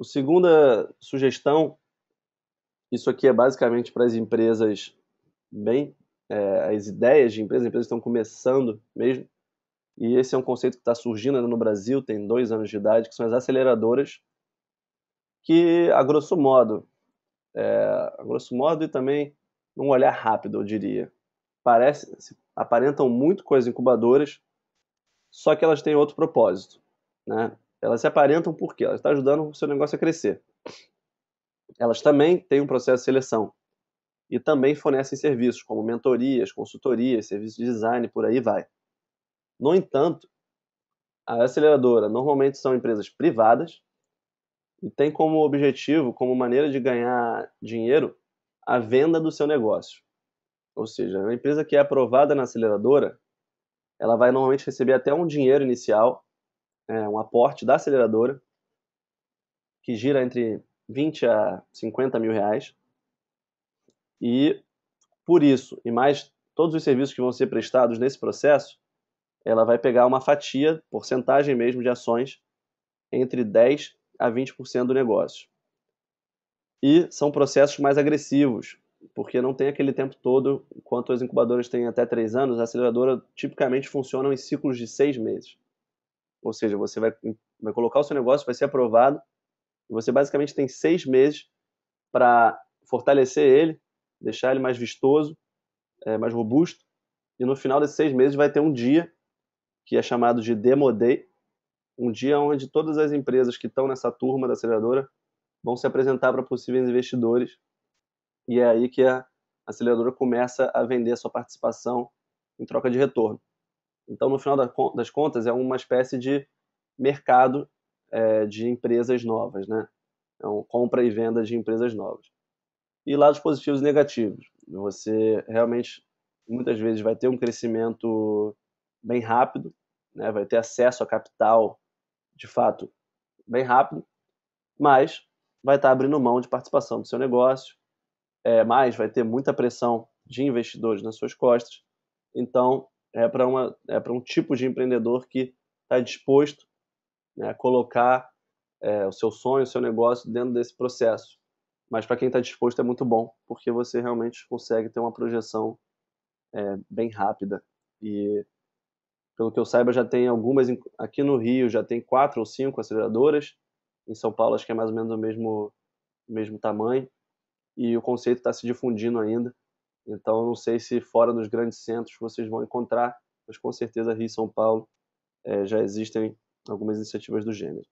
O segunda sugestão, isso aqui é basicamente para as empresas bem, é, as ideias de empresas, empresas estão começando mesmo, e esse é um conceito que está surgindo no Brasil, tem dois anos de idade, que são as aceleradoras, que a grosso modo, é, a grosso modo e também num olhar rápido, eu diria, parece, aparentam muito com as incubadoras, só que elas têm outro propósito, né? Elas se aparentam porque elas estão tá ajudando o seu negócio a crescer. Elas também têm um processo de seleção e também fornecem serviços como mentorias, consultorias, serviços de design, por aí vai. No entanto, a aceleradora normalmente são empresas privadas e tem como objetivo, como maneira de ganhar dinheiro, a venda do seu negócio. Ou seja, a empresa que é aprovada na aceleradora, ela vai normalmente receber até um dinheiro inicial é, um aporte da aceleradora, que gira entre 20 a 50 mil reais. E por isso, e mais todos os serviços que vão ser prestados nesse processo, ela vai pegar uma fatia, porcentagem mesmo de ações, entre 10 a 20% do negócio. E são processos mais agressivos, porque não tem aquele tempo todo, enquanto as incubadoras têm até 3 anos, a aceleradora tipicamente funciona em ciclos de 6 meses. Ou seja, você vai, vai colocar o seu negócio, vai ser aprovado, e você basicamente tem seis meses para fortalecer ele, deixar ele mais vistoso, é, mais robusto, e no final desses seis meses vai ter um dia, que é chamado de Demo Day, um dia onde todas as empresas que estão nessa turma da aceleradora vão se apresentar para possíveis investidores, e é aí que a aceleradora começa a vender a sua participação em troca de retorno. Então, no final das contas, é uma espécie de mercado é, de empresas novas, né? É um compra e venda de empresas novas. E lados positivos e negativos. Você realmente, muitas vezes, vai ter um crescimento bem rápido, né? vai ter acesso a capital, de fato, bem rápido, mas vai estar abrindo mão de participação do seu negócio, é, mais vai ter muita pressão de investidores nas suas costas. Então, é para é um tipo de empreendedor que está disposto né, a colocar é, o seu sonho, o seu negócio dentro desse processo. Mas para quem está disposto é muito bom, porque você realmente consegue ter uma projeção é, bem rápida. E pelo que eu saiba, já tem algumas aqui no Rio, já tem quatro ou cinco aceleradoras. Em São Paulo, acho que é mais ou menos o mesmo, mesmo tamanho. E o conceito está se difundindo ainda. Então, não sei se fora dos grandes centros vocês vão encontrar, mas com certeza Rio e São Paulo é, já existem algumas iniciativas do gênero.